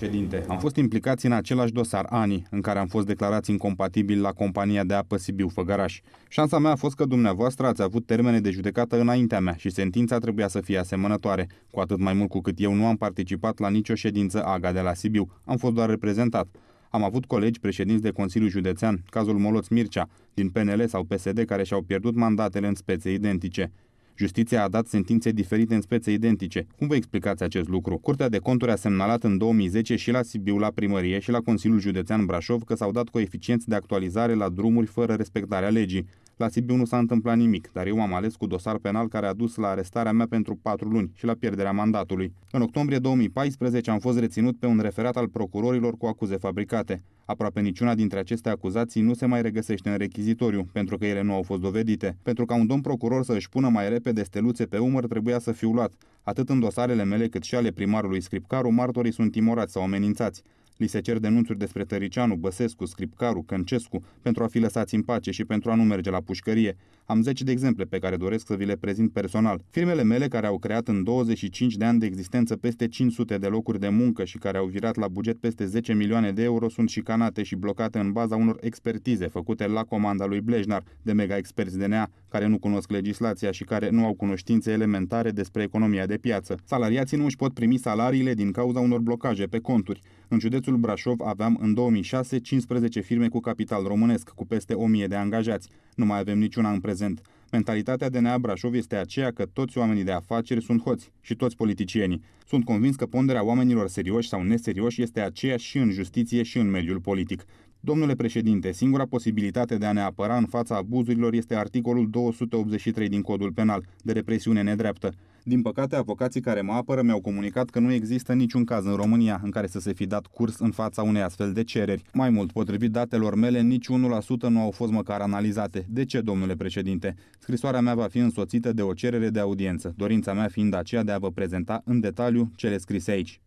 Ședinte, am fost implicați în același dosar ani în care am fost declarați incompatibili la compania de apă Sibiu Făgăraș. Șansa mea a fost că dumneavoastră ați avut termene de judecată înaintea mea și sentința trebuia să fie asemănătoare, cu atât mai mult cu cât eu nu am participat la nicio ședință AGA de la Sibiu, am fost doar reprezentat. Am avut colegi președinți de Consiliul Județean, cazul Moloț Mircea, din PNL sau PSD, care și-au pierdut mandatele în spețe identice. Justiția a dat sentințe diferite în spețe identice. Cum vă explicați acest lucru? Curtea de conturi a semnalat în 2010 și la Sibiu, la primărie și la Consiliul Județean Brașov că s-au dat coeficienți de actualizare la drumuri fără respectarea legii. La Sibiu nu s-a întâmplat nimic, dar eu am ales cu dosar penal care a dus la arestarea mea pentru patru luni și la pierderea mandatului. În octombrie 2014 am fost reținut pe un referat al procurorilor cu acuze fabricate. Aproape niciuna dintre aceste acuzații nu se mai regăsește în rechizitoriu, pentru că ele nu au fost dovedite. Pentru ca un domn procuror să își pună mai repede steluțe pe umăr, trebuia să fiu luat. Atât în dosarele mele cât și ale primarului Scripcaru, martorii sunt timorați sau amenințați. Li se cer denunțuri despre Tăricianu, Băsescu, Scripcaru, Căncescu pentru a fi lăsați în pace și pentru a nu merge la pușcărie. Am zeci de exemple pe care doresc să vi le prezint personal. Firmele mele care au creat în 25 de ani de existență peste 500 de locuri de muncă și care au virat la buget peste 10 milioane de euro sunt șicanate și blocate în baza unor expertize făcute la comanda lui Blejnar de mega experți DNA care nu cunosc legislația și care nu au cunoștințe elementare despre economia de piață. Salariații nu își pot primi salariile din cauza unor blocaje pe conturi. În județul Brașov aveam în 2006 15 firme cu capital românesc, cu peste 1000 de angajați. Nu mai avem niciuna în prezent. Mentalitatea DNA Brașov este aceea că toți oamenii de afaceri sunt hoți și toți politicienii. Sunt convins că ponderea oamenilor serioși sau neserioși este aceea și în justiție și în mediul politic. Domnule președinte, singura posibilitate de a ne apăra în fața abuzurilor este articolul 283 din Codul Penal, de represiune nedreaptă. Din păcate, avocații care mă apără mi-au comunicat că nu există niciun caz în România în care să se fi dat curs în fața unei astfel de cereri. Mai mult, potrivit datelor mele, nici 1% nu au fost măcar analizate. De ce, domnule președinte? Scrisoarea mea va fi însoțită de o cerere de audiență, dorința mea fiind aceea de a vă prezenta în detaliu cele scrise aici.